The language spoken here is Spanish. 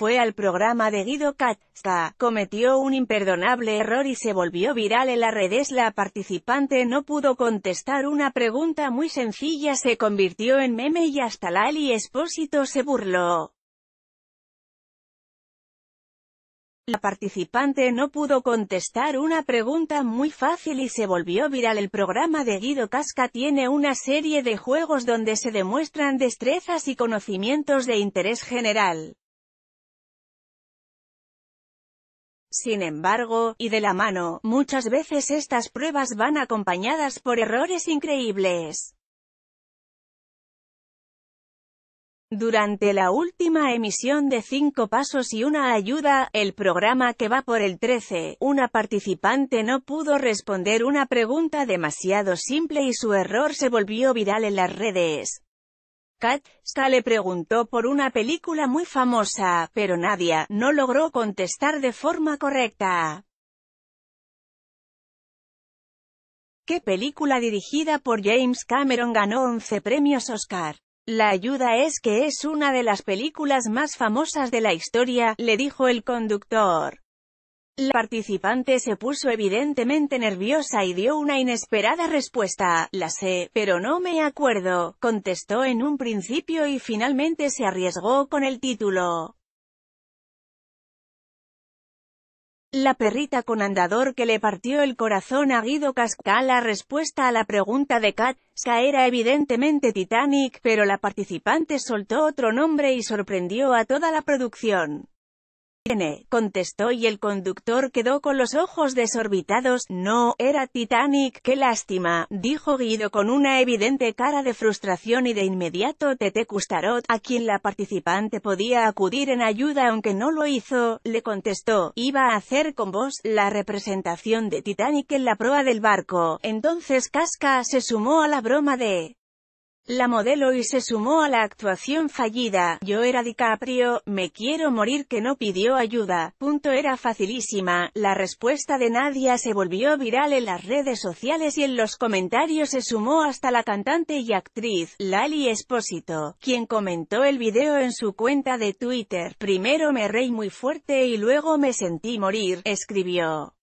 fue al programa de Guido Katzka, cometió un imperdonable error y se volvió viral en las redes. La participante no pudo contestar una pregunta muy sencilla, se convirtió en meme y hasta Lali Espósito se burló. La participante no pudo contestar una pregunta muy fácil y se volvió viral. El programa de Guido Casca tiene una serie de juegos donde se demuestran destrezas y conocimientos de interés general. Sin embargo, y de la mano, muchas veces estas pruebas van acompañadas por errores increíbles. Durante la última emisión de Cinco Pasos y una Ayuda, el programa que va por el 13, una participante no pudo responder una pregunta demasiado simple y su error se volvió viral en las redes. Kat, le preguntó por una película muy famosa, pero Nadia no logró contestar de forma correcta. ¿Qué película dirigida por James Cameron ganó 11 premios Oscar? La ayuda es que es una de las películas más famosas de la historia, le dijo el conductor. La participante se puso evidentemente nerviosa y dio una inesperada respuesta, la sé, pero no me acuerdo, contestó en un principio y finalmente se arriesgó con el título. La perrita con andador que le partió el corazón a Guido Casca La respuesta a la pregunta de Katska era evidentemente Titanic, pero la participante soltó otro nombre y sorprendió a toda la producción contestó y el conductor quedó con los ojos desorbitados, no, era Titanic, qué lástima, dijo Guido con una evidente cara de frustración y de inmediato Tete Custarot, a quien la participante podía acudir en ayuda aunque no lo hizo, le contestó, iba a hacer con vos, la representación de Titanic en la proa del barco, entonces Casca se sumó a la broma de la modelo y se sumó a la actuación fallida. Yo era DiCaprio, me quiero morir que no pidió ayuda. Punto era facilísima. La respuesta de Nadia se volvió viral en las redes sociales y en los comentarios se sumó hasta la cantante y actriz, Lali Espósito, quien comentó el video en su cuenta de Twitter. Primero me reí muy fuerte y luego me sentí morir, escribió.